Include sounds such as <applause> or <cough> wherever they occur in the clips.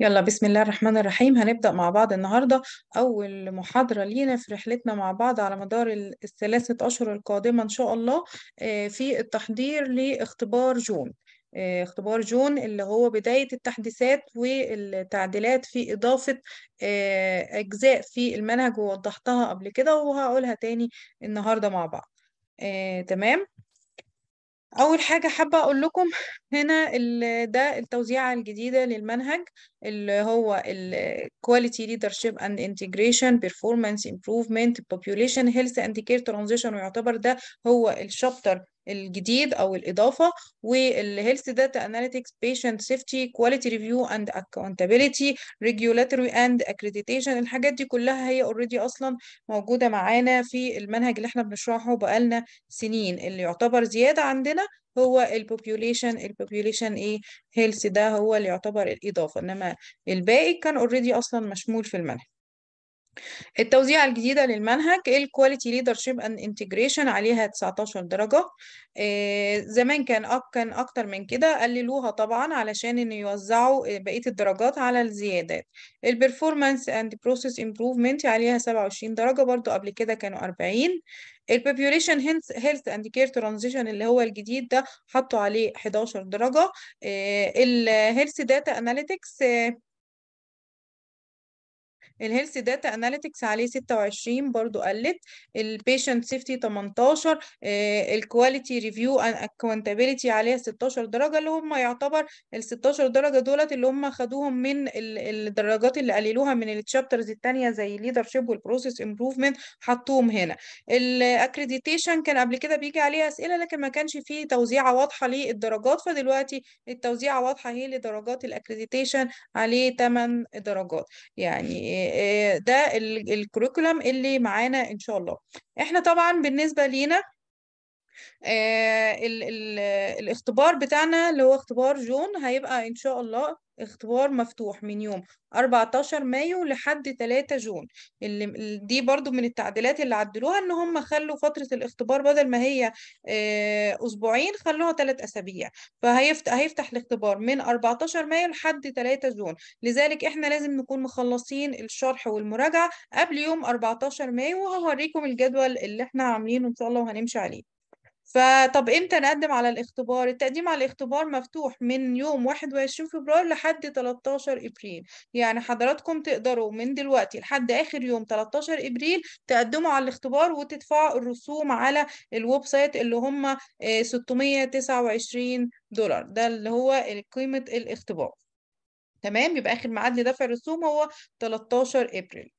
يلا بسم الله الرحمن الرحيم هنبدأ مع بعض النهاردة أول محاضرة لينا في رحلتنا مع بعض على مدار الثلاثة أشهر القادمة إن شاء الله آه، في التحضير لاختبار جون آه، اختبار جون اللي هو بداية التحديثات والتعديلات في إضافة آه، أجزاء في المنهج ووضحتها قبل كده وهقولها تاني النهاردة مع بعض تمام أول حاجة حابة أقول لكم هنا ده التوزيعة الجديدة للمنهج اللي هو الـ Quality Leadership and Integration Performance Improvement Population Health and Care Transition ويعتبر ده هو الشابتر الجديد او الاضافه والهيلث داتا اناليتكس بيشنت سيفتي كواليتي ريفيو اند اكاونتابيلتي ريجولاتوري اند اكريديتيشن الحاجات دي كلها هي اوريدي اصلا موجوده معانا في المنهج اللي احنا بنشرحه بقالنا سنين اللي يعتبر زياده عندنا هو البوبيوليشن البوبيوليشن ايه هيلث ده هو اللي يعتبر الاضافه انما الباقي كان اوريدي اصلا مشمول في المنهج التوزيع الجديدة للمنهج الكواليتي leadership and integration عليها 19 درجة آه، زمان كان كان أكتر من كده قللوها طبعا علشان إن يوزعوا آه، بقية الدرجات على الزيادات البرفورمانس and process improvement عليها 27 درجة برضو قبل كده كانوا 40 البوبيوليشن هيلث اند كير ترانزيشن اللي هو الجديد ده حطوا عليه 11 درجة الهيلث داتا اناليتكس الهيلث داتا اناليتكس عليه 26 برضو قلت البيشنت سيفتي 18 الكواليتي ريفيو ان اكونتابيلتي عليها 16 درجه اللي هم يعتبر ال 16 درجه دولت اللي هم خدوهم من الدرجات اللي قللوها من التشابترز الثانيه زي شيب والبروسيس امبروفمنت حطوهم هنا الاكريديتيشن كان قبل كده بيجي عليها اسئله لكن ما كانش فيه توزيعه واضحه للدرجات فدلوقتي التوزيعه واضحه هي لدرجات الاكريديتيشن عليه 8 درجات يعني آه، ده الكريكولم اللي معانا ان شاء الله احنا طبعا بالنسبه لينا آه، الاختبار بتاعنا اللي هو اختبار جون هيبقى ان شاء الله اختبار مفتوح من يوم 14 مايو لحد 3 جون اللي دي برضو من التعديلات اللي عدلوها ان هم خلوا فترة الاختبار بدل ما هي آه، اسبوعين خلوها 3 اسابيع فهيفتح هيفتح الاختبار من 14 مايو لحد 3 جون لذلك احنا لازم نكون مخلصين الشرح والمراجعة قبل يوم 14 مايو وهوريكم الجدول اللي احنا عاملينه ان شاء الله وهنمشي عليه فطب امتى نقدم على الاختبار التقديم على الاختبار مفتوح من يوم 21 فبراير لحد 13 ابريل يعني حضراتكم تقدروا من دلوقتي لحد اخر يوم 13 ابريل تقدموا على الاختبار وتدفعوا الرسوم على الويب سايت اللي هم 629 آه، دولار ده اللي هو قيمة الاختبار تمام يبقى اخر ميعاد لدفع الرسوم هو 13 ابريل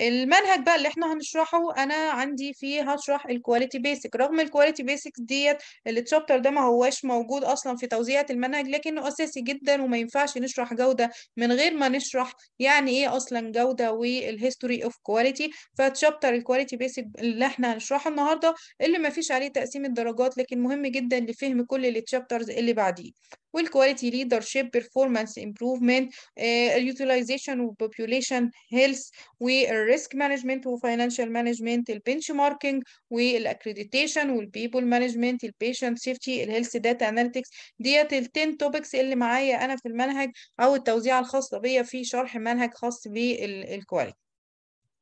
المنهج بقى اللي احنا هنشرحه انا عندي فيه هشرح الكواليتي بيسك رغم الكواليتي بيسك ديت التشابتر ده ما هواش موجود اصلا في توزيعه المنهج لكنه اساسي جدا وما ينفعش نشرح جوده من غير ما نشرح يعني ايه اصلا جوده والهيستوري اوف كواليتي فتشابتر الكواليتي بيسك اللي احنا هنشرحه النهارده اللي ما فيش عليه تقسيم الدرجات لكن مهم جدا لفهم كل التشابترز اللي بعديه والكواليتي ليدرشيب بيرفورمانس امبروفمنت اليوتيلايزيشن والبوبوليشن هيلث والريسك مانجمنت وفاينانشال مانجمنت البنش ماركينج والاكريديتيشن والبيبول مانجمنت البيشنت سيفتي الهيلث داتا اناليتكس ديت ال 10 توبكس اللي معايا انا في المنهج او التوزيعه الخاصه بيا في شرح منهج خاص بالكواليتي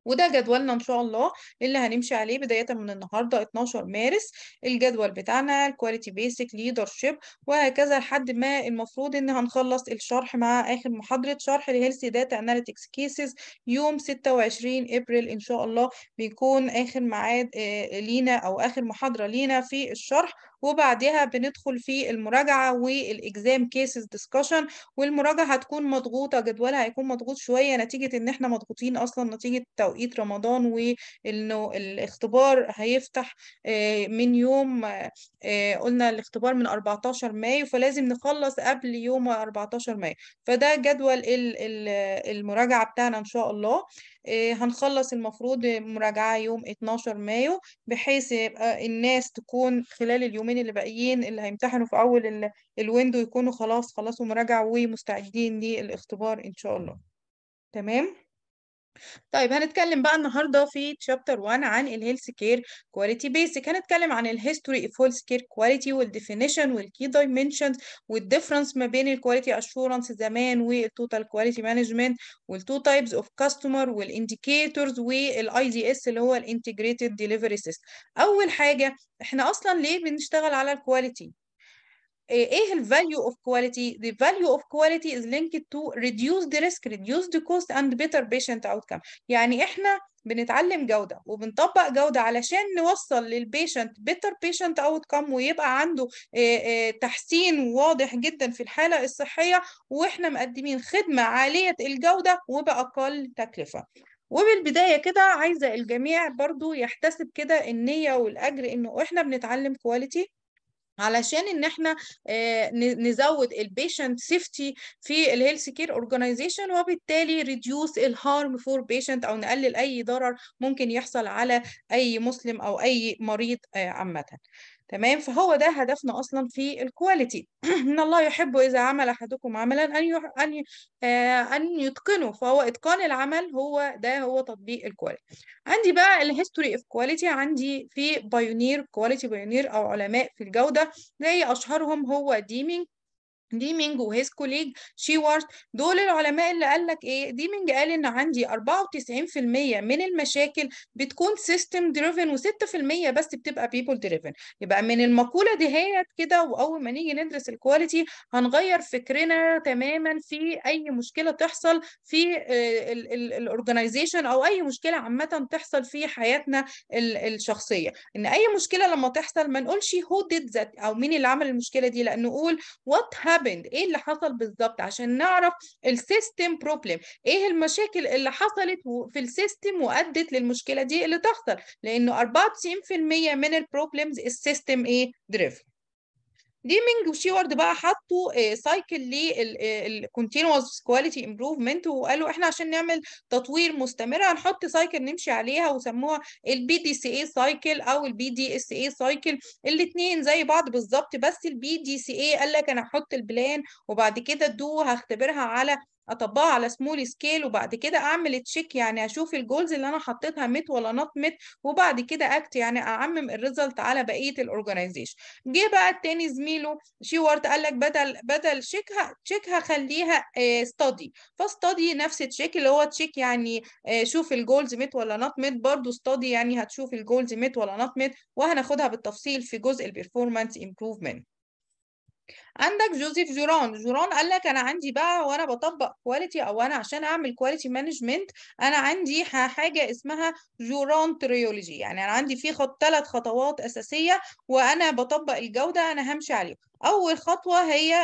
وده جدولنا ان شاء الله اللي هنمشي عليه بدايه من النهارده 12 مارس الجدول بتاعنا الكواليتي بيسك ليدرشيب وهكذا لحد ما المفروض ان هنخلص الشرح مع اخر محاضره شرح الهيلثي داتا اناليتكس كيسز يوم 26 ابريل ان شاء الله بيكون اخر ميعاد آه، لينا او اخر محاضره لينا في الشرح وبعدها بندخل في المراجعة والإجزام كيسز ديسكشن والمراجعة هتكون مضغوطة جدولها هيكون مضغوط شوية نتيجة إن إحنا مضغوطين أصلا نتيجة توقيت رمضان وإنه الاختبار هيفتح آه، من يوم آه، قلنا الاختبار من 14 مايو فلازم نخلص قبل يوم 14 مايو فده جدول المراجعة بتاعنا إن شاء الله إيه، هنخلص المفروض مراجعة يوم 12 مايو بحيث يبقى الناس تكون خلال اليومين اللي باقيين اللي هيمتحنوا في أول الويندو يكونوا خلاص خلصوا مراجعة ومستعدين للاختبار إن شاء الله تمام طيب هنتكلم بقى النهارده في تشابتر 1 عن الهيلث كير كواليتي بيسك هنتكلم عن الهيستوري اوف هيلث كير كواليتي والديفينيشن والكي دايمنشنز والديفرنس ما بين الكواليتي اشورنس زمان والتوتال كواليتي مانجمنت والتو تايبس اوف كاستمر والانديكيتورز والاي دي اس اللي هو الانتجريتد ديليفري سيستم اول حاجه احنا اصلا ليه بنشتغل على الكواليتي ايه ال value of quality the value of quality is linked to reduce the risk reduce the cost and better patient outcome يعني احنا بنتعلم جودة وبنطبق جودة علشان نوصل للبيشنت بيتر بيشنت اوتكم ويبقى عنده إيه، إيه، تحسين واضح جدا في الحالة الصحية واحنا مقدمين خدمة عالية الجودة وبأقل تكلفة وبالبداية كده عايزة الجميع برضو يحتسب كده النية والأجر إنه إحنا بنتعلم كواليتي علشان ان احنا آه، نزود البيشنت سيفتي في الهيلث كير اورجانيزيشن وبالتالي ريديوس الهارم فور بيشنت او نقلل اي ضرر ممكن يحصل على اي مسلم او اي مريض آه، عامه تمام فهو ده هدفنا اصلا في الكواليتي <clears throat> ان الله يحب اذا عمل احدكم عملا ان ان آه ان يتقنه فهو اتقان العمل هو ده هو تطبيق الكواليتي عندي بقى الهيستوري اوف كواليتي عندي في بايونير كواليتي بايونير او علماء في الجوده زي اشهرهم هو ديمينج ديمينج وهيز كوليج شيوارت دول العلماء اللي قال لك ايه ديمينج قال ان عندي 94% من المشاكل بتكون سيستم دريفن و6% بس بتبقى بيبل دريفن يبقى من المقوله دهيت كده واول ما نيجي ندرس الكواليتي هنغير فكرنا تماما في اي مشكله تحصل في آه، الاورجنايزيشن او اي مشكله عامه تحصل في حياتنا الشخصيه ان اي مشكله لما تحصل ما نقولش هو ديد ذات او مين اللي عمل المشكله دي لان نقول وات هاب هابند ايه اللي حصل بالظبط عشان نعرف السيستم بروبلم ايه المشاكل اللي حصلت في السيستم وادت للمشكله دي اللي تحصل لانه 94% من البروبلمز السيستم ايه دريفت ديمينج وشيورد بقى حطوا سايكل للكونتينوس كواليتي امبروفمنت وقالوا احنا عشان نعمل تطوير مستمر هنحط سايكل نمشي عليها وسموها البي دي سي اي سايكل او البي دي اس اي سايكل الاثنين زي بعض بالظبط بس البي دي سي اي قال لك انا هحط البلان وبعد كده الدو هختبرها على اطبقها على سمول سكيل وبعد كده اعمل تشيك يعني اشوف الجولز اللي انا حطيتها مت ولا نوت مت وبعد كده اكت يعني اعمم الريزلت على بقيه الاورجنايزيشن جه بقى التاني زميله شيوارت قال لك بدل بدل تشيكها تشيكها خليها ستادي فستادي نفس تشيك اللي هو تشيك يعني آه، شوف الجولز مت ولا نوت مت برضه ستادي يعني هتشوف الجولز مت ولا نوت مت وهناخدها بالتفصيل في جزء البرفورمانس امبروفمنت عندك جوزيف جوران جوران قال لك انا عندي بقى وانا بطبق كواليتي او انا عشان اعمل كواليتي مانجمنت انا عندي حاجه اسمها جوران تريولوجي يعني انا عندي في خط ثلاث خطوات اساسيه وانا بطبق الجوده انا همشي عليهم اول خطوه هي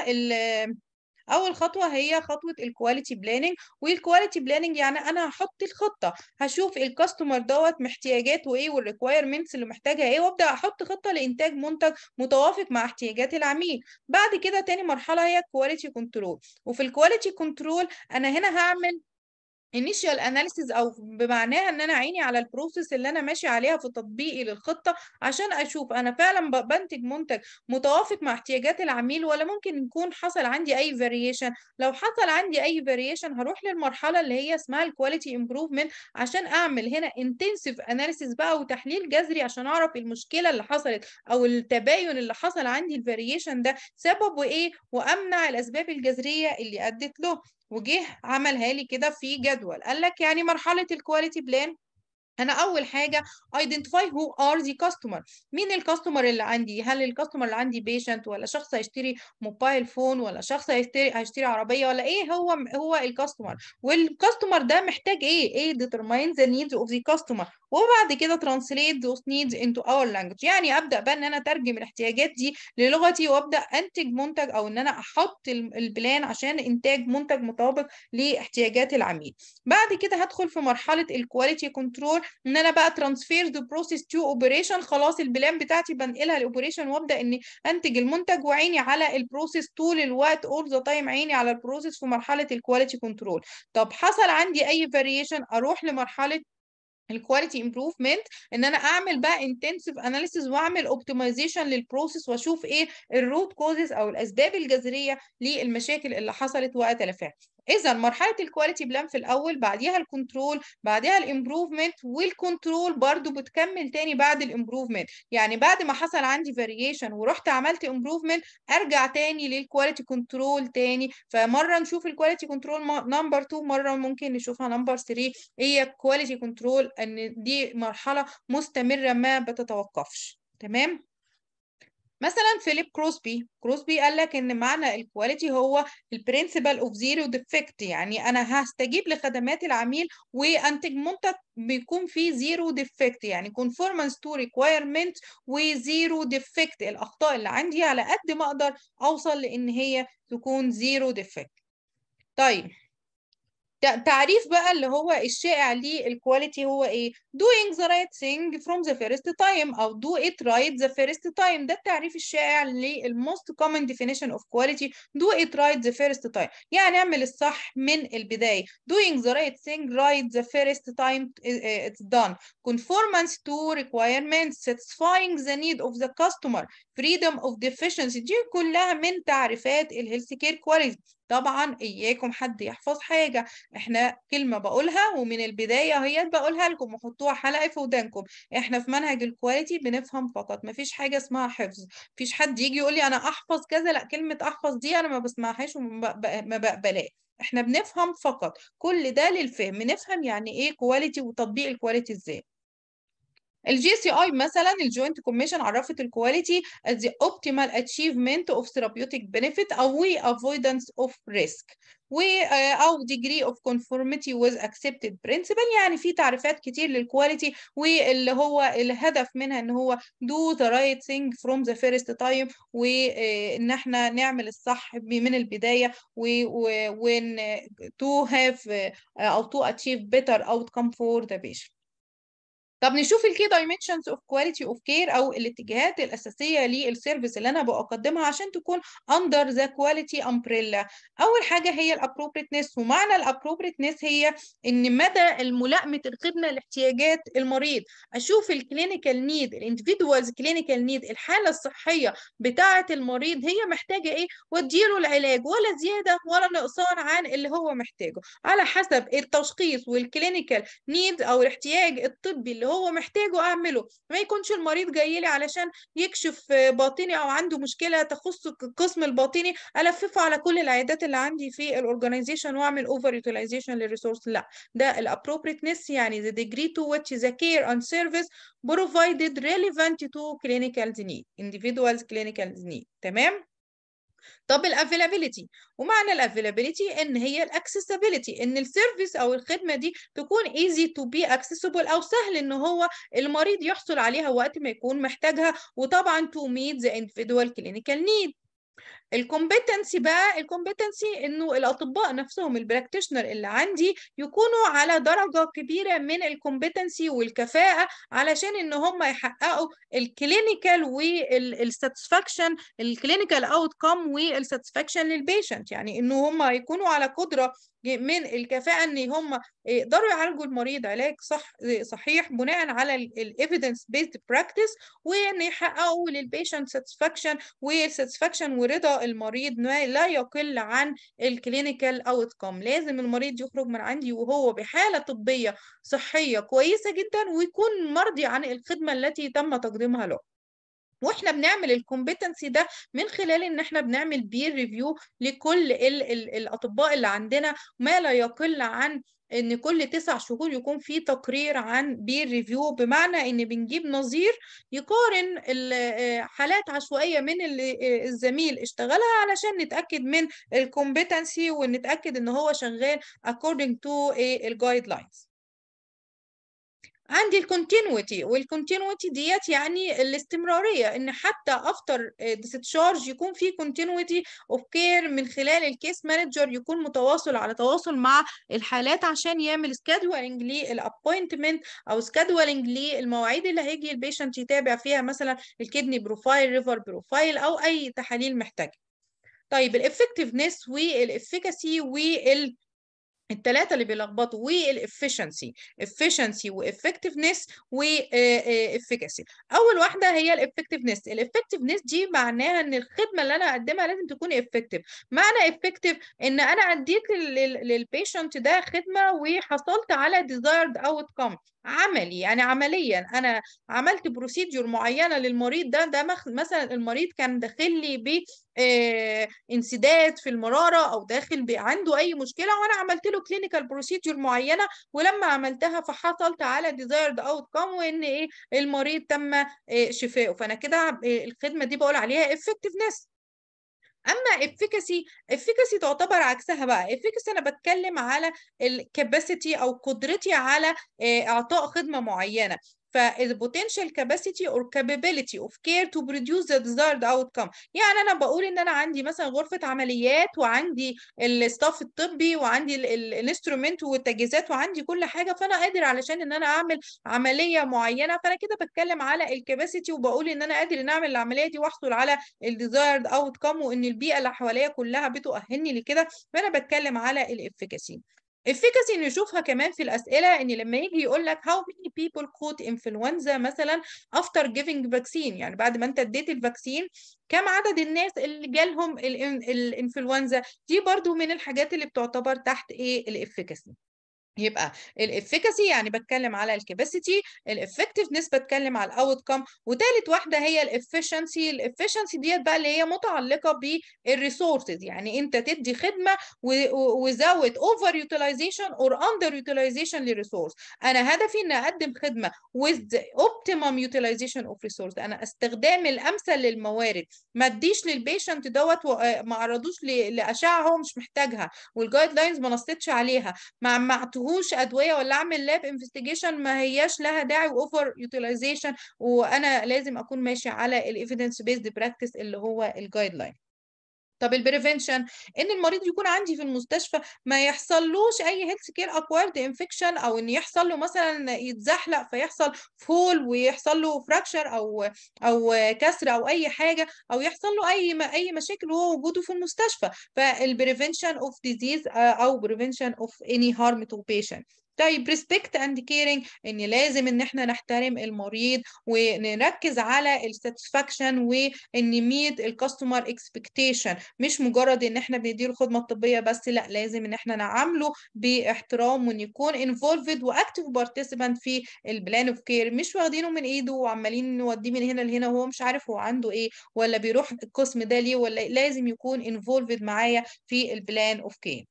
اول خطوه هي خطوه الكواليتي بلاننج والكواليتي بلاننج يعني انا هحط الخطه هشوف الكاستمر دوت محتياجاته ايه والريكوايرمنتس اللي محتاجها ايه وابدا احط خطه لانتاج منتج متوافق مع احتياجات العميل بعد كده تاني مرحله هي الكواليتي كنترول وفي الكواليتي كنترول انا هنا هعمل initial analysis او بمعناها ان انا عيني على البروسيس اللي انا ماشي عليها في تطبيقي للخطه عشان اشوف انا فعلا بنتج منتج متوافق مع احتياجات العميل ولا ممكن يكون حصل عندي اي فاريشن لو حصل عندي اي فاريشن هروح للمرحله اللي هي اسمها الكواليتي امبروفمنت عشان اعمل هنا انتنسيف اناليسيس بقى وتحليل جذري عشان اعرف المشكله اللي حصلت او التباين اللي حصل عندي الفاريشن ده سببه ايه وامنع الاسباب الجذريه اللي ادت له وجه عملها لي كده في جدول قال لك يعني مرحله الكواليتي بلان انا اول حاجه ايدنتيفاي هو ار ذا كاستمر مين الكاستمر اللي عندي هل الكاستمر اللي عندي بيشنت ولا شخص هيشتري موبايل فون ولا شخص هيشتري هيشتري عربيه ولا ايه هو هو الكاستمر والكاستمر ده محتاج ايه ايه determines ذا نيدز اوف ذا كاستمر وبعد كده ترانسليت those نيدز انتو اور لانجوج يعني ابدا بقى ان انا اترجم الاحتياجات دي للغتي وابدا انتج منتج او ان انا احط البلان عشان انتاج منتج مطابق لاحتياجات العميل بعد كده هدخل في مرحله الكواليتي كنترول ان انا بقى ترانسفير ذا بروسيس تو اوبريشن خلاص البلان بتاعتي بنقلها لاوبريشن وابدا اني انتج المنتج وعيني على البروسيس طول الوقت اول ذا تايم عيني على البروسيس في مرحله الكواليتي كنترول طب حصل عندي اي فاريشن اروح لمرحله الكواليتي امبروفمنت ان انا اعمل بقى انتنسيف اناليسيز واعمل اوبتمايزيشن للبروسيس واشوف ايه الروت كوزز او الاسباب الجذريه للمشاكل اللي حصلت وقت واتلافاها اذا مرحله الكواليتي بلان في الاول بعديها الكنترول بعديها الامبروفمنت والكنترول برضو بتكمل تاني بعد الامبروفمنت يعني بعد ما حصل عندي فاريشن ورحت عملت امبروفمنت ارجع تاني للكواليتي كنترول تاني فمره نشوف الكواليتي كنترول نمبر 2 مره ممكن نشوفها نمبر 3 هي الكواليتي كنترول ان دي مرحله مستمره ما بتتوقفش تمام مثلا فيليب كروسبي كروسبي قال لك ان معنى الكواليتي هو البرنسبل اوف زيرو ديفكت يعني انا هستجيب لخدمات العميل وانتج منتج بيكون فيه زيرو ديفكت يعني كونفورمانس تو ريكويرمنت وزيرو ديفكت الاخطاء اللي عندي على قد ما اقدر اوصل لان هي تكون زيرو ديفكت طيب تعريف بقى اللي هو الشائع للكواليتي هو ايه doing the right thing from the first time او do it right the first time ده التعريف الشائع most common definition of quality do it right the first time يعني اعمل الصح من البداية doing the right thing right the first time it's done conformance to requirements satisfying the need of the customer freedom of deficiency دي كلها من تعريفات الهيلث كير كواليتي طبعا اياكم حد يحفظ حاجه احنا كلمه بقولها ومن البدايه هي بقولها لكم وحطوها حلقه في ودانكم احنا في منهج الكواليتي بنفهم فقط مفيش حاجه اسمها حفظ مفيش حد يجي يقول لي انا احفظ كذا لا كلمه احفظ دي انا ما بسمعهاش وما بقبلها احنا بنفهم فقط كل ده للفهم نفهم يعني ايه كواليتي وتطبيق الكواليتي ازاي الجي سي اي مثلا الجوينت كوميشن عرفت الكواليتي as the optimal achievement of therapeutic benefit او avoidance of risk و او degree of conformity with accepted principle يعني في تعريفات كتير للكواليتي واللي هو الهدف منها ان هو do the right thing from the first time وان احنا نعمل الصح من البدايه وان to have او to achieve better outcome for the patient طب نشوف الكي دايمنشنز اوف كواليتي اوف كير او الاتجاهات الاساسيه للسيرفيس اللي انا بقدمها عشان تكون اندر ذا كواليتي امبريلا اول حاجه هي الابروبريتنس ومعنى الابروبريتنس هي ان مدى الملائمه الخدمه لاحتياجات المريض اشوف الكلينيكال نيد الانديفيدوالز كلينيكال نيد الحاله الصحيه بتاعه المريض هي محتاجه ايه واديله العلاج ولا زياده ولا نقصان عن اللي هو محتاجه على حسب التشخيص والكلينيكال نيد او الاحتياج الطبي اللي هو محتاجه اعمله ما يكونش المريض جاي لي علشان يكشف باطني او عنده مشكله تخص القسم الباطني الففه على كل العيادات اللي عندي في الاورجانيزيشن واعمل اوفر يوتيلايزيشن للريسورس لا ده الابروبريتنس يعني the degree to which the care and service provided relevant to clinical نيد individuals clinical need تمام طب الافيلابيلتي ومعنى الافيلابيلتي ان هي الاكسسبيلتي ان السيرفيس او الخدمه دي تكون ايزي تو بي اكسسبل او سهل ان هو المريض يحصل عليها وقت ما يكون محتاجها وطبعا تو ميت ذا individual كلينيكال نيد الكومبتنسي بقى الكومبتنسي انه الاطباء نفسهم البراكتيشنر اللي عندي يكونوا على درجه كبيره من الكومبتنسي والكفاءه علشان ان هم يحققوا الكلينيكال والساتسفاكشن الكلينيكال اوت كام والساتسفاكشن للبيشنت يعني ان هم يكونوا على قدره من الكفاءه ان هم يقدروا يعالجوا المريض علاج صح صحيح بناء على الايفيدنس بيست براكتس وان يحققوا للبيشنت ساتسفاكشن والساتسفاكشن ورضا المريض المريض لا يقل عن الكلينيكال اوتكم لازم المريض يخرج من عندي وهو بحاله طبيه صحيه كويسه جدا ويكون مرضي عن الخدمه التي تم تقديمها له واحنا بنعمل الكومبتنسي ده من خلال ان احنا بنعمل بير ريفيو لكل الـ الـ الاطباء اللي عندنا ما لا يقل عن ان كل تسع شهور يكون في تقرير عن بير ريفيو بمعنى ان بنجيب نظير يقارن آه، حالات عشوائيه من اللي آه، الزميل اشتغلها علشان نتاكد من الكومبتنسي ونتاكد ان هو شغال according to إيه، الجايد لاينز عندي الكونتينوتي والكونتينوتي ديت يعني الاستمراريه ان حتى افتر ديستشارج يكون في كونتينوتي اوف كير من خلال الكيس مانجر يكون متواصل على تواصل مع الحالات عشان يعمل سكادولينج للابوينتمنت او سكادولينج للمواعيد اللي هيجي البيشنت يتابع فيها مثلا الكدني بروفايل ريفر بروفايل او اي تحاليل محتاجه طيب الافكتفنس والافكاسي وال الثلاثه اللي بيلخبطوا والافشنسي افشنسي وeffectiveness وافكاسي اول واحده هي الافكتفنس الافكتفنس دي معناها ان الخدمه اللي انا اقدمها لازم تكون افكتيف معنى افكتيف ان انا اديت للبيشنت ده خدمه وحصلت على ديزايرد اوتكم عملي يعني عمليا انا عملت بروسيدجر معينه للمريض ده ده مثلا المريض كان داخل لي آه، انسداد في المراره او داخل عنده اي مشكله وانا عملت له كلينيكال بروسيدجر معينه ولما عملتها فحصلت على ديزايرد اوت كوم وان ايه المريض تم آه، شفائه فانا كده آه، الخدمه دي بقول عليها افكتفنس اما افكاسي افكاسي تعتبر عكسها بقى افكاسي انا بتكلم على الكباسيتي او قدرتي على اعطاء خدمه معينه فال potential capacity or capability of care to produce the desired outcome يعني انا بقول ان انا عندي مثلا غرفه عمليات وعندي الستاف الطبي وعندي الانسترومنت والتجهيزات وعندي كل حاجه فانا قادر علشان ان انا اعمل عمليه معينه فانا كده بتكلم على الكباسيتي وبقول ان انا قادر ان اعمل العمليه دي واحصل على الديزايرد اوت كام وان البيئه اللي حواليا كلها بتؤهلني لكده فانا بتكلم على الافكاسي efficacy نشوفها كمان في الاسئله ان لما يجي يقول لك how many people caught influenza مثلا after giving vaccine يعني بعد ما انت اديت الفاكسين كم عدد الناس اللي جالهم الانفلونزا دي برضو من الحاجات اللي بتعتبر تحت ايه الافكاسي يبقى الافكاسي يعني بتكلم على الكباسيتي الافكتفنس بتكلم على الاوت كام وتالت واحده هي الافشنسي الافشنسي ديت بقى اللي هي متعلقه بالريسورسز يعني انت تدي خدمه وزاوت اوفر يوتيلايزيشن اور اندر يوتيلايزيشن لريسورس انا هدفي ان اقدم خدمه وذ اوبتيمم يوتيلايزيشن اوف ريسورس انا استخدام الامثل للموارد ما اديش للبيشنت دوت ما عرضوش لاشعه هو مش محتاجها والجايد لاينز ما نصتش عليها ما عمعتهوش لهوش ادويه ولا اعمل لاب انفستيجيشن ما هياش لها داعي واوفر يوتيلايزيشن وانا لازم اكون ماشي على الايفيدنس بيزد براكتس اللي هو الجايد لاين طب البريفنشن ان المريض يكون عندي في المستشفى ما يحصلوش اي هيلث كير اكوارد انفكشن او ان يحصل له مثلا يتزحلق فيحصل فول ويحصل له فراكشر او او كسر او اي حاجه او يحصل له اي اي مشاكل وهو وجوده في المستشفى فالبريفنشن اوف ديزيز او بريفنشن اوف اني هارم تو بيشنت طيب ريسبكت اند كيرنج ان لازم ان احنا نحترم المريض ونركز على الساتسفاكشن وان ميت الكاستمر اكسبكتيشن مش مجرد ان احنا بنديله الخدمه الطبيه بس لا لازم ان احنا نعامله باحترام وان يكون انفولفد واكتف بارتيسيبنت في البلان اوف كير مش واخدينه من ايده وعمالين نوديه من هنا لهنا وهو مش عارف هو عنده ايه ولا بيروح القسم ده ليه ولا إيه. لازم يكون انفولفد معايا في البلان اوف كير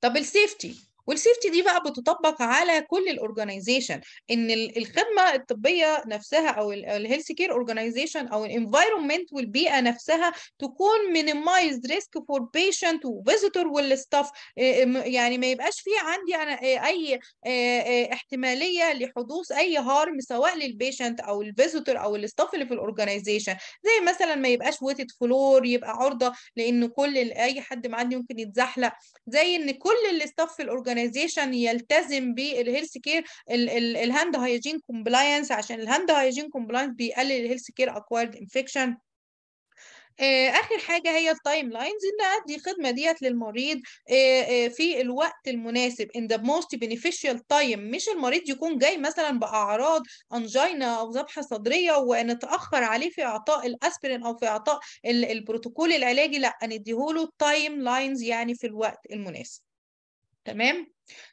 طب السيفتي والسيفتي دي بقى بتطبق على كل الاورجانيزيشن ان الخدمه الطبيه نفسها او الهيلث كير اورجانيزيشن او الانفايرمنت والبيئه نفسها تكون مينيمايز ريسك فور بيشنت وفيزيتور والستاف يعني ما يبقاش في عندي انا آه، اي آه، آه، احتماليه لحدوث اي هارم سواء للبيشنت او الفيزيتور او الستاف اللي في الاورجانيزيشن زي مثلا ما يبقاش ويتد فلور يبقى عرضه لان كل اي حد معدي ممكن يتزحلق زي ان كل الستاف في الاورجانيزيشن اورجانيزيشن يلتزم بالهيلث كير الهاند هايجين كومبلاينس عشان الهاند هايجين كومبلاينس بيقلل الهيلث كير اكوايرد انفكشن اخر حاجه هي التايم لاينز ان ادي الخدمه ديت للمريض آه، آه، في الوقت المناسب in the most beneficial time مش المريض يكون جاي مثلا باعراض انجينا او ذبحه صدريه ونتاخر عليه في اعطاء الاسبرين او في اعطاء البروتوكول العلاجي لا نديهوله تايم لاينز يعني في الوقت المناسب تمام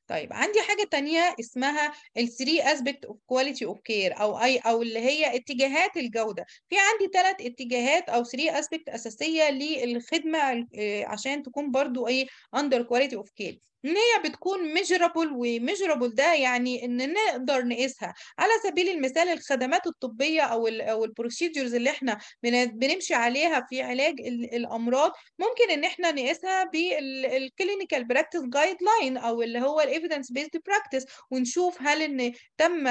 طيب عندي حاجه تانية اسمها ال 3 اسبكت اوف كواليتي اوف كير او اي او اللي هي اتجاهات الجوده في عندي ثلاث اتجاهات او 3 اسبكت اساسيه للخدمه آه، عشان تكون برضو ايه اندر كواليتي اوف كير ان هي بتكون ميجرابل وميجرابل ده يعني ان نقدر نقيسها على سبيل المثال الخدمات الطبيه او الـ او البروسيدجرز اللي احنا بنمشي عليها في علاج الامراض ممكن ان احنا نقيسها بالكلينيكال براكتس جايد لاين او اللي هو الايفيدنس بيست براكتس ونشوف هل ان تم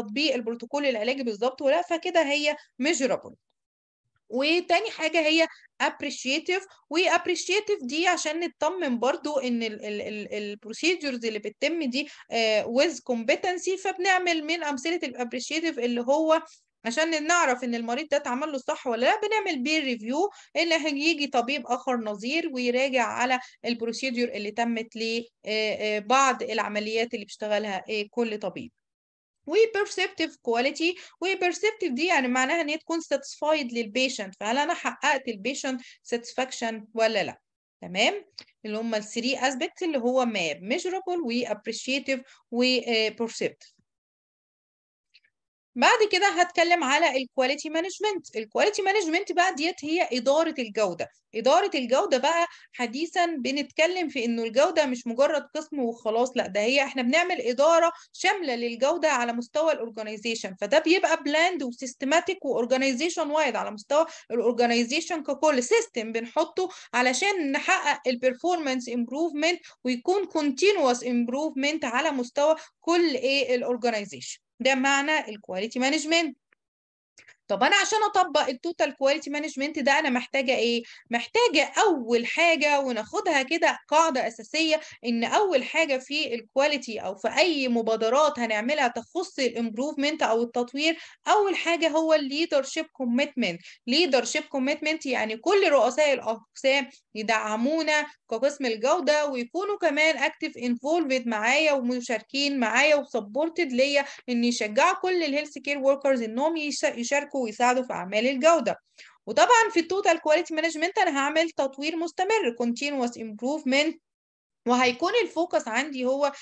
تطبيق البروتوكول العلاجي بالظبط ولا فكده هي ميجرابل وتاني حاجه هي ابريشيتيف وابريشيتيف دي عشان نطمن برضو ان البروسيدجرز اللي بتتم دي ويز آه، كومبتنسي فبنعمل من امثله الابريشيتيف اللي هو عشان نعرف ان المريض ده اتعمل له صح ولا لا بنعمل بير ريفيو ان هيجي طبيب اخر نظير ويراجع على البروسيدجر اللي تمت لبعض آه، آه، العمليات اللي بيشتغلها كل طبيب وبيرسبتيف كواليتي وبيرسبتيف دي يعني معناها ان هي تكون ساتسفايد للبيشنت فهل انا حققت البيشنت ساتسفاكشن ولا لا تمام اللي هم الثري اسبيكت اللي هو ماب ميجرابل وابريشيتيف وبيرسبتيف بعد كده هتكلم على الكواليتي مانجمنت الكواليتي مانجمنت بقى ديت هي إدارة الجودة إدارة الجودة بقى حديثا بنتكلم في إنه الجودة مش مجرد قسم وخلاص لا ده هي إحنا بنعمل إدارة شاملة للجودة على مستوى الأورجانيزيشن فده بيبقى بلاند وسيستماتيك وأورجانيزيشن وايد على مستوى الأورجانيزيشن ككل سيستم بنحطه علشان نحقق البرفورمانس امبروفمنت ويكون كونتينوس امبروفمنت على مستوى كل إيه الأورجانيزيشن ده معنى الكواليتي مانجمنت طب انا عشان اطبق التوتال كواليتي مانجمنت ده انا محتاجه ايه محتاجه اول حاجه وناخدها كده قاعده اساسيه ان اول حاجه في الكواليتي او في اي مبادرات هنعملها تخص الامبروفمنت او التطوير اول حاجه هو الليدرشيب كوميتمنت ليدرشيب كوميتمنت يعني كل رؤساء الاقسام يدعمونا كقسم الجوده ويكونوا كمان اكتف انفولفد معايا ومشاركين معايا وسبورتد ليا ان يشجعوا كل الهيلث كير وركرز انهم يشاركوا يشاركوا ويساعدوا في أعمال الجودة وطبعا في التوتال كواليتي مانجمنت انا هعمل تطوير مستمر continuous improvement وهيكون الفوكس عندي هو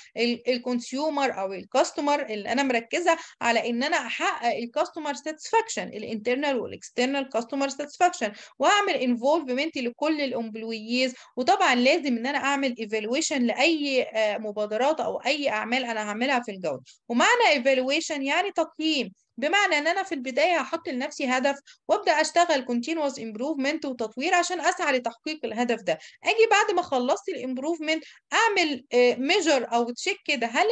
الكونسيومر او الكاستمر اللي انا مركزه على ان انا احقق الكاستمر ساتسفاكشن الانترنال والاكسترنال كاستمر ساتسفاكشن وهعمل انفولفمنت لكل الامبلويز وطبعا لازم ان انا اعمل ايفالويشن لاي آه، مبادرات او اي اعمال انا هعملها في الجوده ومعنى ايفالويشن يعني تقييم بمعنى ان انا في البدايه هحط لنفسي هدف وابدا اشتغل continuous improvement وتطوير عشان اسعى لتحقيق الهدف ده اجي بعد ما خلصت الامبروفمنت اعمل ميجر آه، او تشيك كده هل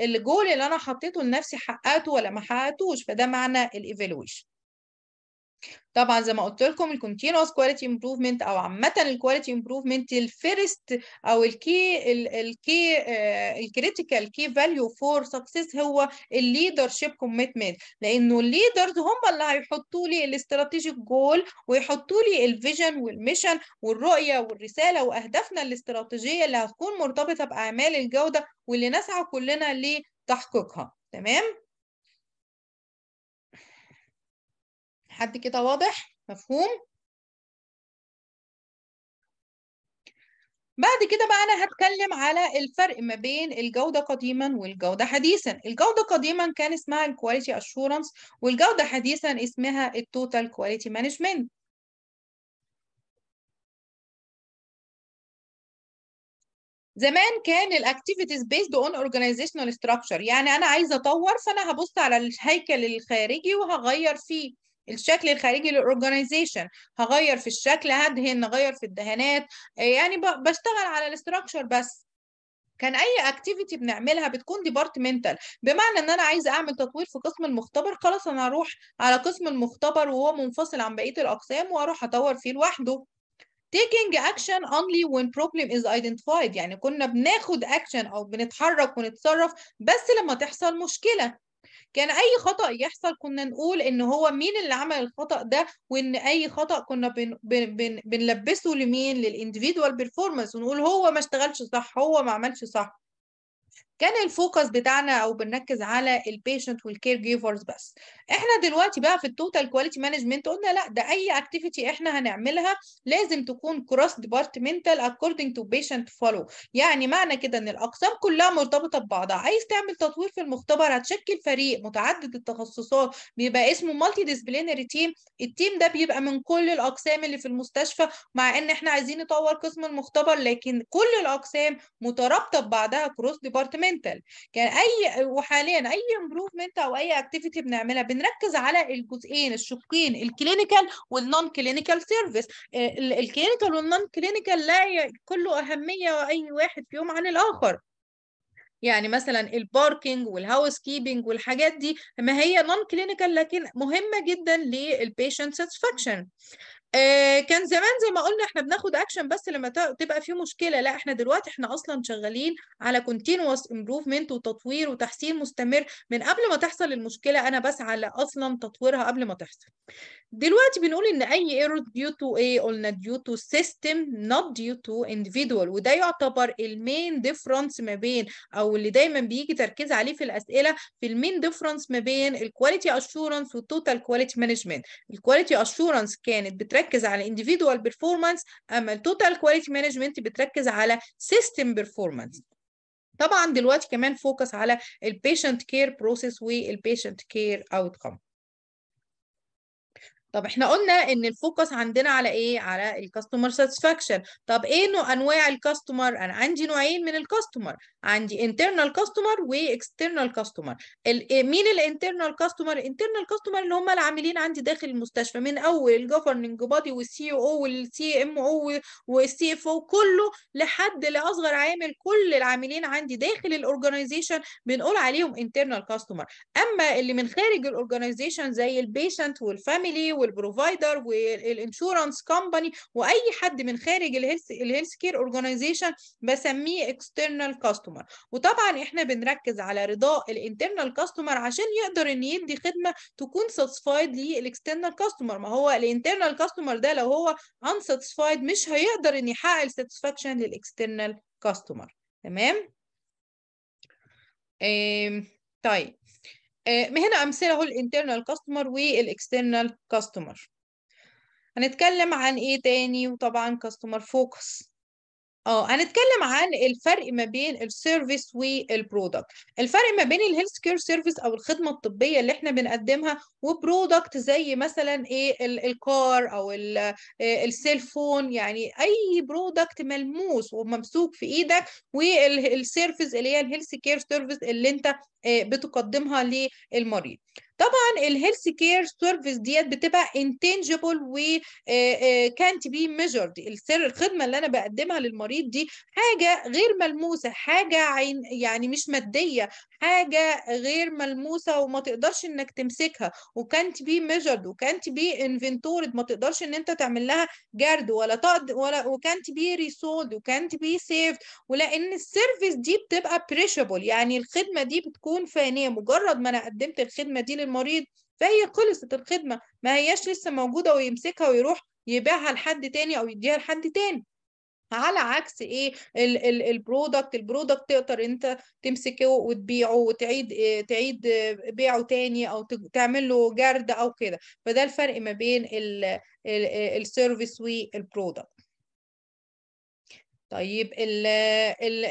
الجول اللي انا حطيته لنفسي حققته ولا ما حققتوش فده معنى الايفالويشن طبعا زي ما قلت لكم الكونتينوس كواليتي امبروفمنت او عامه الكواليتي امبروفمنت الفيرست او الكي الكي الكريتيكال كي فاليو فور سكسس هو الليدر شيب كوميتمنت لانه الليدرز هم اللي هيحطوا لي الاستراتيجيك جول ويحطوا لي الفيجن والميشن والرؤيه والرساله واهدافنا الاستراتيجيه اللي هتكون مرتبطه باعمال الجوده واللي نسعى كلنا لتحقيقها تمام لحد كده واضح مفهوم بعد كده بقى انا هتكلم على الفرق ما بين الجوده قديما والجوده حديثا الجوده قديما كان اسمها الكواليتي اشورنس والجوده حديثا اسمها التوتال كواليتي مانجمنت زمان كان الاكتيفيتيز بيسد اون اورجانيزيشنال ستراكشر يعني انا عايزه اطور فانا هبص على الهيكل الخارجي وهغير فيه الشكل الخارجي للاورجانيزيشن هغير في الشكل هدهن هغير في الدهانات يعني بشتغل على الاستراكشر بس كان اي اكتيفيتي بنعملها بتكون ديبارتمنتال بمعنى ان انا عايزه اعمل تطوير في قسم المختبر خلاص انا هروح على قسم المختبر وهو منفصل عن بقيه الاقسام واروح اطور فيه لوحده taking action only when problem is identified يعني كنا بناخد action او بنتحرك ونتصرف بس لما تحصل مشكله كان اي خطا يحصل كنا نقول ان هو مين اللي عمل الخطا ده وان اي خطا كنا بن بن بن بنلبسه لمين للانديفيدوال بيرفورمانس ونقول هو ما اشتغلش صح هو ما عملش صح كان الفوكس بتاعنا او بنركز على البيشنت والكير جيفرز بس احنا دلوقتي بقى في التوتال كواليتي مانجمنت قلنا لا ده اي اكتيفيتي احنا هنعملها لازم تكون كروس ديبارتمنتال اكوردنج تو بيشنت فولو يعني معنى كده ان الاقسام كلها مرتبطه ببعضها عايز تعمل تطوير في المختبر هتشكل فريق متعدد التخصصات بيبقى اسمه مالتي ديسبلينري تيم التيم ده بيبقى من كل الاقسام اللي في المستشفى مع ان احنا عايزين نطور قسم المختبر لكن كل الاقسام مترابطه ببعضها كروس ديبارتمنت امبروفمنتال يعني كان اي وحاليا اي امبروفمنت او اي اكتيفيتي بنعملها بنركز على الجزئين الشقين الكلينيكال والنون كلينيكال سيرفيس الكلينيكال والنون كلينيكال لا كله اهميه اي واحد فيهم عن الاخر يعني مثلا الباركينج والهاوس كيبنج والحاجات دي ما هي نون كلينيكال لكن مهمه جدا للبيشنت ساتسفاكشن آه، كان زمان زي ما قلنا احنا بناخد اكشن بس لما تبقى في مشكله لا احنا دلوقتي احنا اصلا شغالين على كونتينوس امبروفمنت وتطوير وتحسين مستمر من قبل ما تحصل المشكله انا بسعى لاصلا تطويرها قبل ما تحصل دلوقتي بنقول ان اي ايرور ديو تو ايه قلنا ديو تو سيستم نوت ديو تو انديفيدوال وده يعتبر المين ديفرنس ما بين او اللي دايما بيجي تركيز عليه في الاسئله في المين ديفرنس ما بين الكواليتي اشورنس والتوتال كواليتي مانجمنت الكواليتي اشورنس كانت بتركز بتركز على individual performance اما total quality management بتركز على system performance طبعا دلوقتي كمان فوكس على البيشنت كير بروسيس والبيشنت كير اوتكم طب احنا قلنا ان الفوكس عندنا على ايه على الكاستمر ساتسفاكشن طب ايه نوع انواع الكاستمر انا عندي نوعين من الكاستمر عندي انترنال كاستمر واكسترنال كاستمر مين الانترنال كاستمر الانترنال كاستمر اللي هم العاملين عندي داخل المستشفى من اول الجفرننج بادي والسي او والسي ام او والسي اف او كله لحد لاصغر عامل كل العاملين عندي داخل الاورجنايزيشن بنقول عليهم انترنال كاستمر اما اللي من خارج الاورجنايزيشن زي البيشنت والفاميلي والبروفايدر والانشورنس كومباني واي حد من خارج الهيلث الهيلث كير اورجانيزيشن بسميه اكسترنال كاستمر وطبعا احنا بنركز على رضاء الانترنال كاستمر عشان يقدر ان يدي خدمه تكون ساتسفايد للاكسترنال كاستمر ما هو الانترنال كاستمر ده لو هو unsatisfied مش هيقدر ان يحقق الساتسفاكشن للاكسترنال كاستمر تمام طيب آه، ما هنا امثله هو الانترنال كاستمر والاكسترنال كاستمر هنتكلم عن ايه تاني وطبعا كاستمر فوكس اه هنتكلم عن الفرق ما بين السيرفيس والبرودكت الفرق ما بين الهيلث كير سيرفيس او الخدمه الطبيه اللي احنا بنقدمها وبرودكت زي مثلا ايه الكار او آه، السيل فون يعني اي برودكت ملموس وممسوك في ايدك والسيرفيس اللي هي الهيلث كير سيرفيس اللي انت آه، بتقدمها للمريض طبعا الهيلث كير سيرفيس ديت بتبقى انتنجبل كانت بي ميجرد الخدمه اللي انا بقدمها للمريض دي حاجه غير ملموسه حاجه عين يعني مش ماديه حاجه غير ملموسه وما تقدرش انك تمسكها وكانت بي ميجرد وكانت بي انفنتورد ما تقدرش ان انت تعمل لها جرد ولا تقد ولا وكانت بي ريسولد وكانت بي سيفد ولان السيرفيس دي بتبقى بريشبل يعني الخدمه دي بتكون فانيه مجرد ما انا قدمت الخدمه دي للمريض فهي خلصت الخدمة ما هياش لسه موجودة ويمسكها ويروح يبيعها لحد تاني أو يديها لحد تاني على عكس ايه البرودكت البرودكت تقدر انت تمسكه وتبيعه وتعيد إيه تعيد بيعه تاني او تعمل له جرد او كده فده الفرق ما بين السيرفيس والبرودكت طيب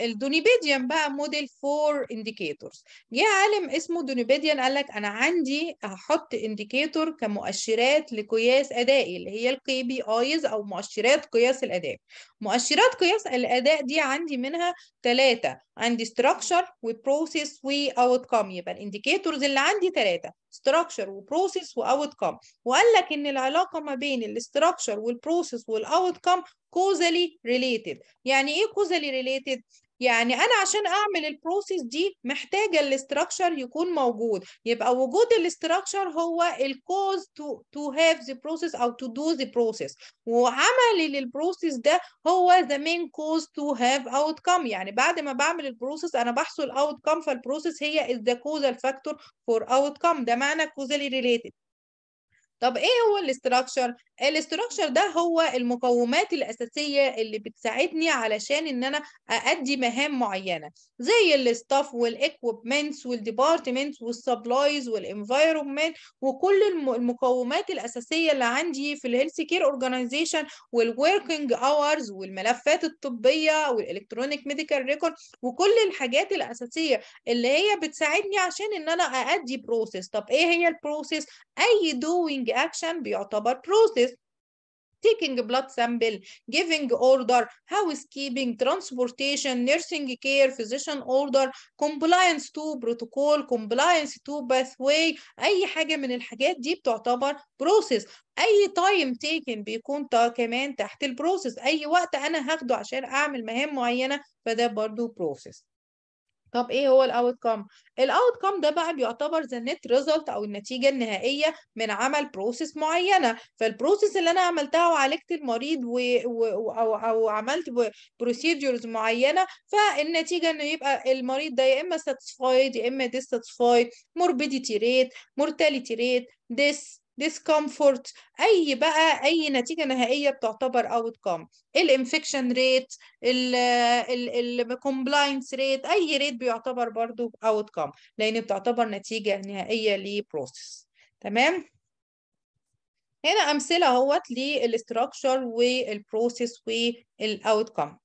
الدونيبيديان بقى موديل فور انديكيتورز جه عالم اسمه دونيبيديان قال لك انا عندي هحط انديكيتور كمؤشرات لقياس ادائي اللي هي الكي بي ايز او مؤشرات قياس الاداء مؤشرات قياس الاداء دي عندي منها ثلاثه عندي ستراكشر وبروسيس واوتكم يبقى الانديكيتورز اللي عندي ثلاثه ستراكشر وبروسيس واوتكم وقال لك ان العلاقه ما بين الاستراكشر والبروسيس والاوتكم كوزالي ريليتد يعني ايه كوزالي ريليتد يعني انا عشان اعمل البروسيس دي محتاجه الاستراكشر يكون موجود يبقى وجود الاستراكشر هو الكوز تو تو هاف ذا بروسيس او تو دو ذا بروسيس وعملي للبروسيس ده هو ذا مين كوز تو هاف اوت كام يعني بعد ما بعمل البروسيس انا بحصل اوت كام فالبروسيس هي از ذا كوزال فاكتور فور اوت كام ده معنى كوزالي ريليتد طب ايه هو الاستراكشر الاستراكشر ده هو المقومات الاساسيه اللي بتساعدني علشان ان انا اادي مهام معينه زي الستاف والاكويبمنتس والديبارتمنتس والسبلايز والانفايرمنت وكل المقومات الاساسيه اللي عندي في الهيلث كير اورجانيزيشن والوركينج اورز والملفات الطبيه والالكترونيك ميديكال ريكورد وكل الحاجات الاساسيه اللي هي بتساعدني عشان ان انا اادي بروسيس طب ايه هي البروسيس اي دوينج action بيعتبر process. taking blood sample, giving order, housekeeping, transportation, nursing care, physician order, compliance to protocol, compliance to pathway, أي حاجة من الحاجات دي بتعتبر process. أي time taken بيكون كمان تحت البروسيس، أي وقت أنا هاخده عشان أعمل مهام معينة فده برضو process. طب ايه هو الاوت كام الاوت كام ده بقى بيعتبر ذا نت ريزلت او النتيجه النهائيه من عمل بروسيس معينه فالبروسيس اللي انا عملتها وعالجت المريض و... و... او او عملت بروسيدجرز معينه فالنتيجه انه يبقى المريض ده يا اما ساتسفايد يا اما ديساتسفايد موربيديتي ريت مورتاليتي ريت ديس discomfort اي بقى اي نتيجه نهائيه بتعتبر outcome الانفكشن ريت الكومبلاينس ريت اي ريت بيعتبر برضو outcome لان بتعتبر نتيجه نهائيه لبروسيس تمام هنا امثله اهوت للاستراكشر والبروسيس والاوتكم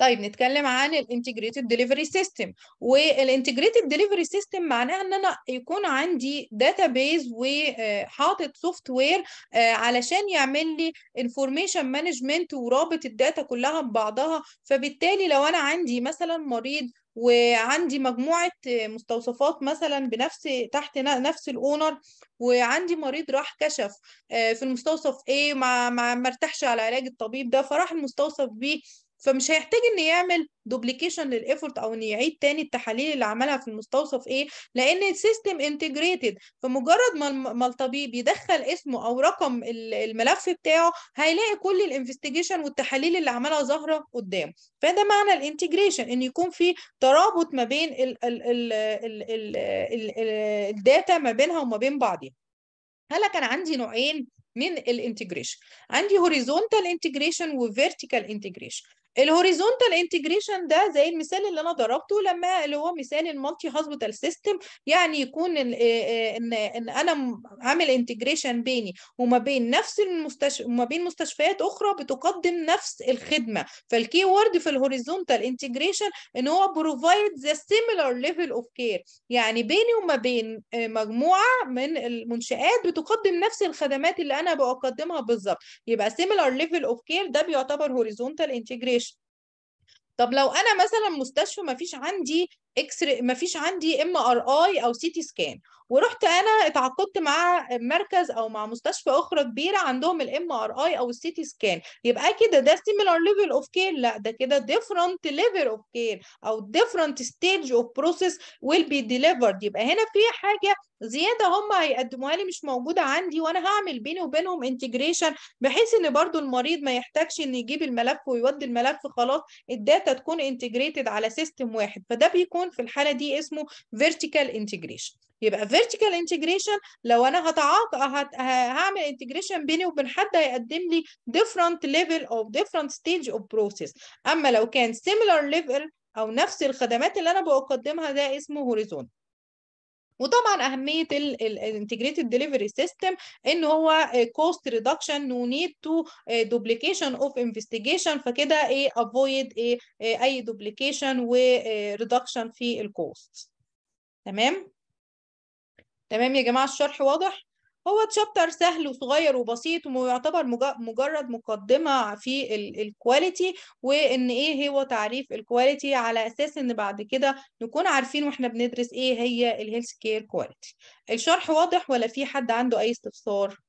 طيب نتكلم عن الانتجريتد ديليفري سيستم والانتجريتد ديليفري سيستم معناها ان انا يكون عندي داتابيز وحاطط سوفت وير علشان يعمل لي انفورميشن مانجمنت ورابط الداتا كلها ببعضها فبالتالي لو انا عندي مثلا مريض وعندي مجموعة آه، مستوصفات مثلا بنفس تحت نفس الأونر وعندي مريض راح كشف آه، في المستوصف ايه ما, ما مرتاحش على علاج الطبيب ده فراح المستوصف بيه فمش هيحتاج ان يعمل دوبليكيشن للايفورت او ان يعيد تاني التحاليل اللي عملها في المستوصف ايه لان السيستم انتجريتد فمجرد ما الطبيب يدخل اسمه او رقم الملف بتاعه هيلاقي كل الانفستيجيشن والتحاليل اللي عملها ظاهره قدامه فده معنى الانتجريشن ان يكون في ترابط ما بين الداتا ما بينها وما بين بعضها هلا كان عندي نوعين من الانتجريشن عندي هوريزونتال انتجريشن وفيرتيكال انتجريشن الهوريزونتال انتجريشن ده زي المثال اللي انا ضربته لما اللي هو مثال المالتي هوسبيتال سيستم يعني يكون ان ان انا عامل انتجريشن بيني وما بين نفس المستشفى وما بين مستشفيات اخرى بتقدم نفس الخدمه فالكي وورد في الهوريزونتال انتجريشن ان هو بروفايد ذا سيميلار ليفل اوف كير يعني بيني وما بين مجموعه من المنشات بتقدم نفس الخدمات اللي انا بقدمها بالظبط يبقى سيميلار ليفل اوف كير ده بيعتبر هوريزونتال انتجريشن طب لو انا مثلا مستشفى ما فيش عندي اكس ما فيش عندي ام ار اي او سي تي سكان ورحت انا اتعاقدت مع مركز او مع مستشفى اخرى كبيره عندهم الام ار اي او السي تي سكان يبقى كده ده سيميلار ليفل اوف كير لا ده كده ديفرنت ليفل اوف كير او ديفرنت ستيج اوف بروسيس ويل بي ديليفرد يبقى هنا في حاجه زياده هم هيقدموها لي مش موجوده عندي وانا هعمل بيني وبينهم انتجريشن بحيث ان برضو المريض ما يحتاجش ان يجيب الملف ويودي الملف خلاص الداتا تكون انتجريتد على سيستم واحد فده بيكون في الحاله دي اسمه vertical integration يبقى vertical integration لو انا هتعاق هعمل integration بيني وبين حد هيقدم لي different level of different stage of process اما لو كان similar level او نفس الخدمات اللي انا بقدمها ده اسمه horizontal وطبعا اهميه الانتجريتد ديليفري سيستم ان هو كوست ريدكشن نو نيد تو دوبليكيشن اوف انفستيجيشن فكده ايه افويد ايه آه، اي دوبليكيشن وريدكشن آه، في الكوست تمام تمام يا جماعه الشرح واضح هو تشابتر سهل وصغير وبسيط ويعتبر مجرد مقدمة في الكواليتي وإن إيه هو تعريف الكواليتي على أساس إن بعد كده نكون عارفين وإحنا بندرس إيه هي الهيلث كير كواليتي الشرح واضح ولا في حد عنده أي استفسار؟